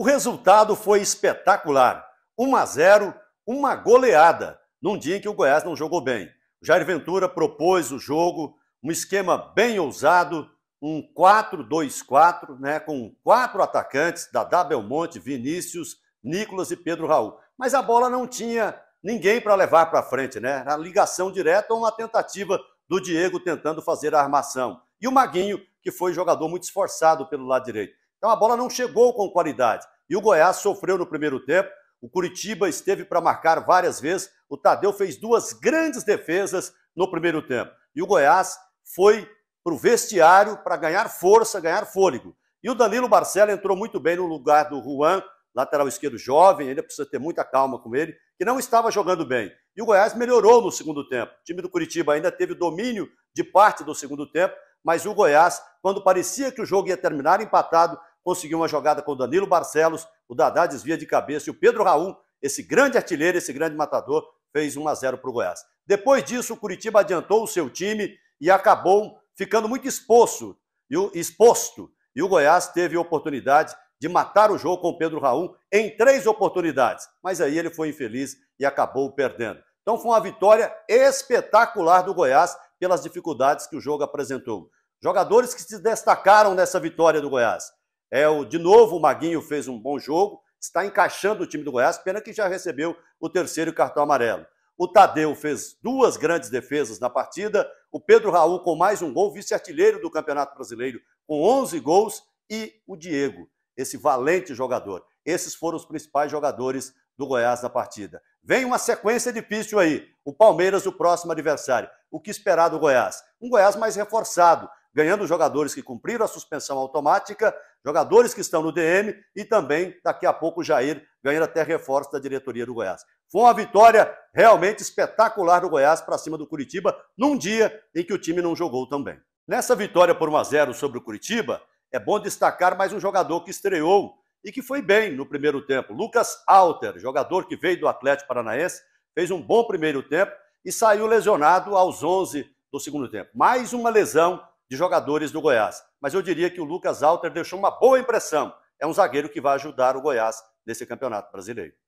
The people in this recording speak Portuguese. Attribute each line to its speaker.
Speaker 1: O resultado foi espetacular. 1 a 0, uma goleada, num dia em que o Goiás não jogou bem. Jair Ventura propôs o jogo, um esquema bem ousado, um 4-2-4, né, com quatro atacantes, Dadá Belmonte, Vinícius, Nicolas e Pedro Raul. Mas a bola não tinha ninguém para levar para frente, né? Era ligação direta ou uma tentativa do Diego tentando fazer a armação. E o Maguinho, que foi jogador muito esforçado pelo lado direito. Então a bola não chegou com qualidade. E o Goiás sofreu no primeiro tempo. O Curitiba esteve para marcar várias vezes. O Tadeu fez duas grandes defesas no primeiro tempo. E o Goiás foi para o vestiário para ganhar força, ganhar fôlego. E o Danilo Barcelo entrou muito bem no lugar do Juan, lateral esquerdo jovem, ainda precisa ter muita calma com ele, que não estava jogando bem. E o Goiás melhorou no segundo tempo. O time do Curitiba ainda teve domínio de parte do segundo tempo, mas o Goiás, quando parecia que o jogo ia terminar empatado, conseguiu uma jogada com o Danilo Barcelos, o Dadá desvia de cabeça e o Pedro Raul, esse grande artilheiro, esse grande matador, fez 1 a 0 para o Goiás. Depois disso, o Curitiba adiantou o seu time e acabou ficando muito exposto e o exposto. E o Goiás teve a oportunidade de matar o jogo com o Pedro Raul em três oportunidades, mas aí ele foi infeliz e acabou perdendo. Então foi uma vitória espetacular do Goiás pelas dificuldades que o jogo apresentou. Jogadores que se destacaram nessa vitória do Goiás. É, o, de novo, o Maguinho fez um bom jogo, está encaixando o time do Goiás, pena que já recebeu o terceiro cartão amarelo. O Tadeu fez duas grandes defesas na partida, o Pedro Raul com mais um gol, vice-artilheiro do Campeonato Brasileiro, com 11 gols, e o Diego, esse valente jogador. Esses foram os principais jogadores do Goiás na partida. Vem uma sequência difícil aí. O Palmeiras, o próximo adversário. O que esperar do Goiás? Um Goiás mais reforçado, ganhando jogadores que cumpriram a suspensão automática jogadores que estão no DM e também, daqui a pouco, o Jair ganhando até reforço da diretoria do Goiás. Foi uma vitória realmente espetacular do Goiás para cima do Curitiba, num dia em que o time não jogou também. Nessa vitória por 1 a 0 sobre o Curitiba, é bom destacar mais um jogador que estreou e que foi bem no primeiro tempo. Lucas Alter, jogador que veio do Atlético Paranaense, fez um bom primeiro tempo e saiu lesionado aos 11 do segundo tempo. Mais uma lesão de jogadores do Goiás mas eu diria que o Lucas Alter deixou uma boa impressão. É um zagueiro que vai ajudar o Goiás nesse campeonato brasileiro.